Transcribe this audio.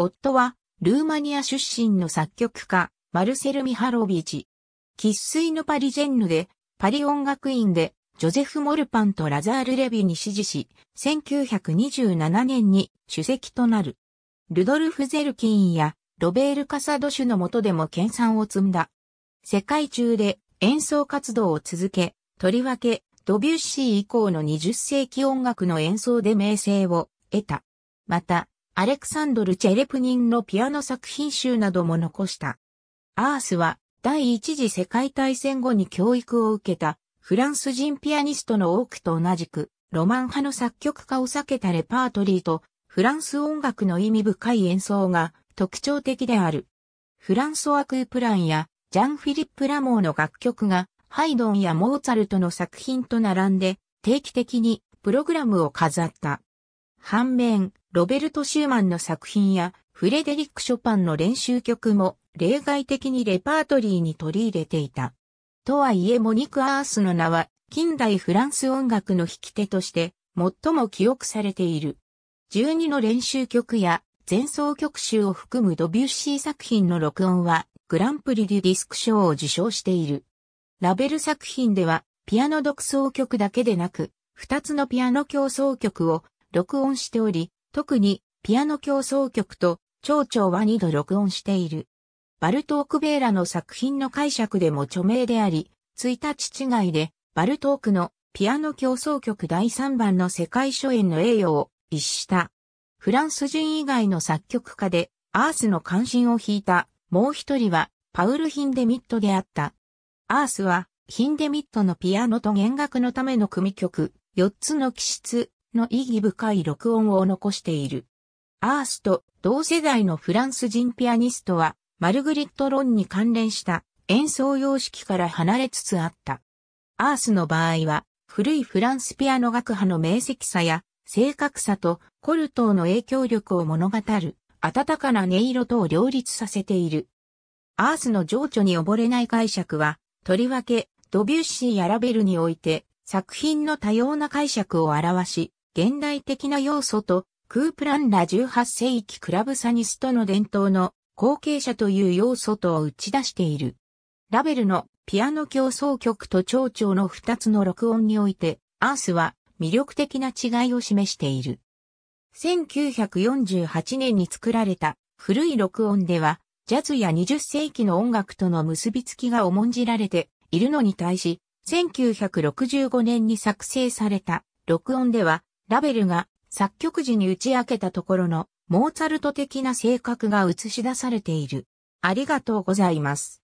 夫は、ルーマニア出身の作曲家、マルセル・ミハロビーチ。喫水のパリジェンヌで、パリ音楽院で、ジョゼフ・モルパンとラザール・レビに支持し、1927年に主席となる。ルドルフ・ゼルキンやロベール・カサドシュの下でも研鑽を積んだ。世界中で演奏活動を続け、とりわけドビュッシー以降の20世紀音楽の演奏で名声を得た。また、アレクサンドル・チェレプニンのピアノ作品集なども残した。アースは第一次世界大戦後に教育を受けたフランス人ピアニストの多くと同じくロマン派の作曲家を避けたレパートリーとフランス音楽の意味深い演奏が特徴的である。フランソワ・クープランやジャン・フィリップ・ラモーの楽曲がハイドンやモーツァルトの作品と並んで定期的にプログラムを飾った。反面、ロベルト・シューマンの作品やフレデリック・ショパンの練習曲も例外的にレパートリーに取り入れていた。とはいえモニク・アースの名は近代フランス音楽の引き手として最も記憶されている。12の練習曲や前奏曲集を含むドビュッシー作品の録音はグランプリデュディスク賞を受賞している。ラベル作品ではピアノ独奏曲だけでなく、2つのピアノ競争曲を録音しており、特にピアノ競争曲と蝶々は2度録音している。バルトーク・ベーラの作品の解釈でも著名であり、1日違いでバルトークのピアノ競争曲第3番の世界初演の栄誉を一した。フランス人以外の作曲家でアースの関心を引いたもう一人はパウル・ヒンデミットであった。アースはヒンデミットのピアノと弦楽のための組曲4つの気質の意義深い録音を残している。アースと同世代のフランス人ピアニストは、マルグリット・ロンに関連した演奏様式から離れつつあった。アースの場合は、古いフランスピアノ学派の明晰さや、正確さとコルトーの影響力を物語る、温かな音色とを両立させている。アースの情緒に溺れない解釈は、とりわけ、ドビュッシーやラベルにおいて、作品の多様な解釈を表し、現代的な要素と、クープランラ18世紀クラブサニスとの伝統の後継者という要素とを打ち出している。ラベルのピアノ競争曲と蝶々の2つの録音において、アースは魅力的な違いを示している。1948年に作られた古い録音では、ジャズや20世紀の音楽との結びつきが重んじられているのに対し、1965年に作成された録音では、ラベルが作曲時に打ち明けたところのモーツァルト的な性格が映し出されている。ありがとうございます。